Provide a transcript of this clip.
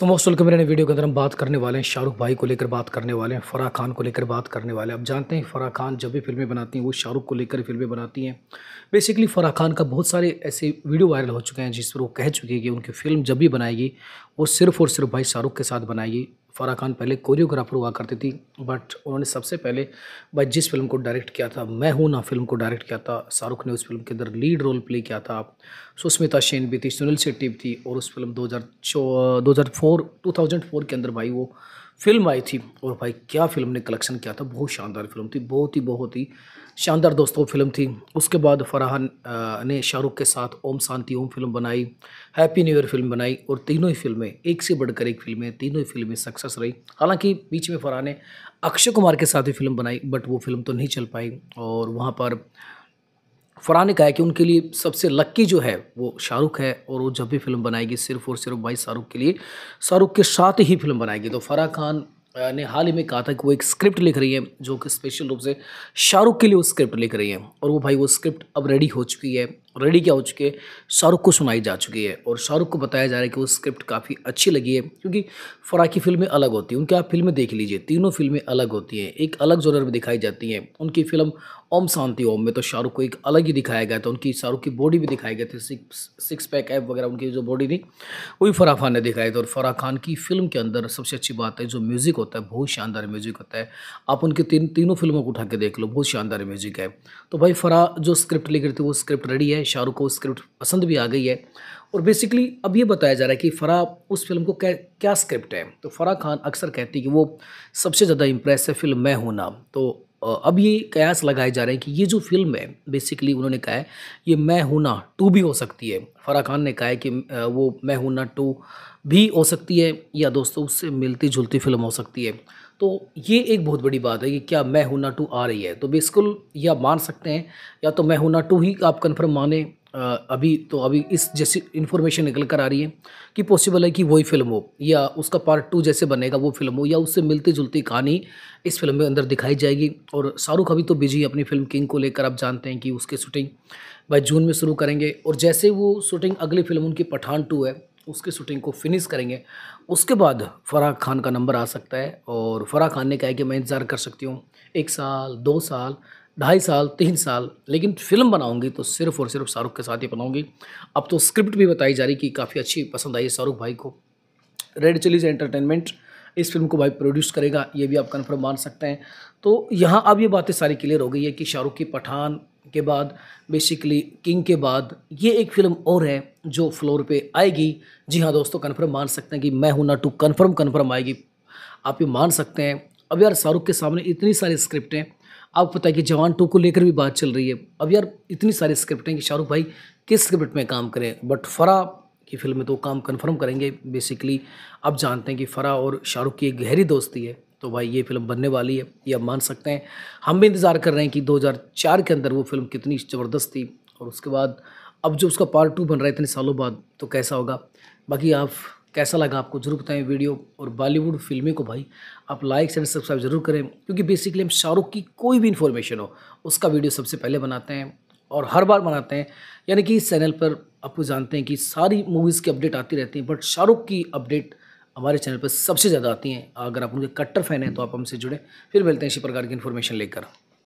तो most welcome मेरे video के अंदर हम बात करने वाले हैं शाहरुख भाई को लेकर बात करने वाले हैं फ़राह खान को लेकर बात करने वाले हैं आप जानते हैं फ़राह खान जब भी फिल्में बनाती हैं वो शाहरुख को लेकर फिल्में बनाती हैं बेसिकली फ़राह खान का बहुत सारे ऐसे वीडियो वायरल हो चुके हैं जिस पर वो कह चुके हैं कि उनकी फ़िल्म जब भी बनाएगी वो सिर्फ़ और सिर्फ भाई शाहरुख के साथ बनाएगी फ़ारा खान पहले कोरियोग्राफर हुआ करती थी बट उन्होंने सबसे पहले भाई जिस फिल्म को डायरेक्ट किया था मैं हूँ ना फिल्म को डायरेक्ट किया था शाहरुख ने उस फिल्म के अंदर लीड रोल प्ले किया था सुस्मिता सेन भी थी सुनील शेट्टी भी थी और उस फिल्म दो हज़ार 2004 2004 के अंदर भाई वो फिल्म आई थी और भाई क्या फिल्म ने कलेक्शन किया था बहुत शानदार फिल्म थी बहुत ही बहुत ही शानदार दोस्तों फिल्म थी उसके बाद फरहान ने शाहरुख के साथ ओम शांति ओम फिल्म बनाई हैप्पी न्यू ईयर फिल्म बनाई और तीनों ही फिल्में एक से बढ़कर एक फिल्में तीनों ही फिल्में सक्सेस रही हालांकि बीच में फरहान ने अक्षय कुमार के साथ ही फिल्म बनाई बट वो फिल्म तो नहीं चल पाई और वहाँ पर फ़रहान ने कहा कि उनके लिए सबसे लक्की जो है वो शाहरुख है और वो जब भी फिल्म बनाएगी सिर्फ और सिर्फ भाई शाहरुख के लिए शाहरुख के साथ ही फिल्म बनाएगी तो फराह खान ने हाल ही में कहा था कि वो एक स्क्रिप्ट लिख रही है जो कि स्पेशल रूप से शाहरुख के लिए वो स्क्रिप्ट लिख रही है और वो भाई वो स्क्रिप्ट अब रेडी हो चुकी है रेडी क्या हो चुके शाहरुख को सुनाई जा चुकी है और शाहरुख को बताया जा रहा है कि वो स्क्रिप्ट काफ़ी अच्छी लगी है क्योंकि फ़राह की फिल्में अलग होती हैं उनकी आप फिल्में देख लीजिए तीनों फिल्में अलग होती हैं एक अलग जोनर में दिखाई जाती हैं उनकी फिल्म ओम शांति ओम में तो शाहरुख को एक अलग ही दिखाया गया था उनकी शाहरुख की बॉडी भी दिखाई गई थी सिक्स सिक्स पैक ऐप वगैरह उनकी जो बॉडी थी वही फ़राह खान ने दिखाई थी और फ़राह खान की फिल्म के अंदर सबसे अच्छी बात है जो म्यूज़िक होता है बहुत शानदार म्यूज़िक होता है आप उनकी तीन तीनों फिल्मों को उठा के देख लो बहुत शानदार म्यूज़िक है तो भाई फ़राह जो स्क्रिप्ट लिख रही थी वो स्क्रिप्ट रेडी है शाहरुख को स्क्रिप्ट पसंद भी आ गई है और बेसिकली अब ये बताया जा रहा है कि फ़रा उस फिल्म को क्या क्या स्क्रिप्ट है तो फ़रा खान अक्सर कहती है कि वो सबसे ज़्यादा इम्प्रेस है फिल्म मैं होना तो अब ये कयास लगाए जा रहे हैं कि ये जो फिल्म है बेसिकली उन्होंने कहा है ये मैं होना टू भी हो सकती है फरा खान ने कहा है कि वो मैं हूना टू भी हो सकती है या दोस्तों उससे मिलती जुलती फिल्म हो सकती है तो ये एक बहुत बड़ी बात है कि क्या मैं हूं ना टू आ रही है तो बेसिकल यह आप मान सकते हैं या तो मैं हूं ना टू ही आप कन्फर्म माने अभी तो अभी इस जैसी इन्फॉर्मेशन निकल कर आ रही है कि पॉसिबल है कि वही फिल्म हो या उसका पार्ट टू जैसे बनेगा वो फिल्म हो या उससे मिलती जुलती कहानी इस फिल्म में अंदर दिखाई जाएगी और शाहरुख अभी तो बिजी है अपनी फिल्म किंग को लेकर आप जानते हैं कि उसके शूटिंग बाई जून में शुरू करेंगे और जैसे वो शूटिंग अगली फिल्म उनकी पठान टू है उसकी शूटिंग को फिनिश करेंगे उसके बाद फ़राह खान का नंबर आ सकता है और फ़राह खान ने कहा है कि मैं इंतज़ार कर सकती हूँ एक साल दो साल ढाई साल तीन साल लेकिन फिल्म बनाऊंगी तो सिर्फ और सिर्फ शाहरुख के साथ ही बनाऊंगी अब तो स्क्रिप्ट भी बताई जा रही कि काफ़ी अच्छी पसंद आई है शाहरुख भाई को रेड चिलीज एंटरटेनमेंट इस फिल्म को भाई प्रोड्यूस करेगा ये भी आप कन्फर्म मान सकते हैं तो यहाँ अब ये बातें सारी क्लियर हो गई है कि शाहरुख की पठान के बाद बेसिकली किंग के बाद ये एक फिल्म और है जो फ्लोर पे आएगी जी हाँ दोस्तों कंफर्म मान सकते हैं कि मैं हूँ ना टू कंफर्म कंफर्म आएगी आप ये मान सकते हैं अब यार शाहरुख के सामने इतनी सारी स्क्रिप्ट हैं आप पता है कि जवान टू को लेकर भी बात चल रही है अब यार इतनी सारी स्क्रिप्ट हैं कि शाहरुख भाई किस स्क्रिप्ट में काम करें बट फरा की फिल्म में तो काम कन्फर्म करेंगे बेसिकली आप जानते हैं कि फरा और शाहरुख की एक गहरी दोस्ती है तो भाई ये फिल्म बनने वाली है ये आप मान सकते हैं हम भी इंतज़ार कर रहे हैं कि 2004 के अंदर वो फिल्म कितनी ज़बरदस्त थी और उसके बाद अब जो उसका पार्ट टू बन रहा है इतने सालों बाद तो कैसा होगा बाकी आप कैसा लगा आपको जरूर बताएं वीडियो और बॉलीवुड फिल्में को भाई आप लाइक एंड सब्सक्राइब जरूर करें क्योंकि बेसिकली हम शाहरुख की कोई भी इन्फॉर्मेशन हो उसका वीडियो सबसे पहले बनाते हैं और हर बार बनाते हैं यानी कि इस चैनल पर आपको जानते हैं कि सारी मूवीज़ की अपडेट आती रहती हैं बट शाहरुख की अपडेट हमारे चैनल पर सबसे ज़्यादा आती हैं अगर आप उनके कट्टर फैन हैं तो आप हमसे जुड़ें फिर मिलते हैं इसी प्रकार की इन्फॉर्मेशन लेकर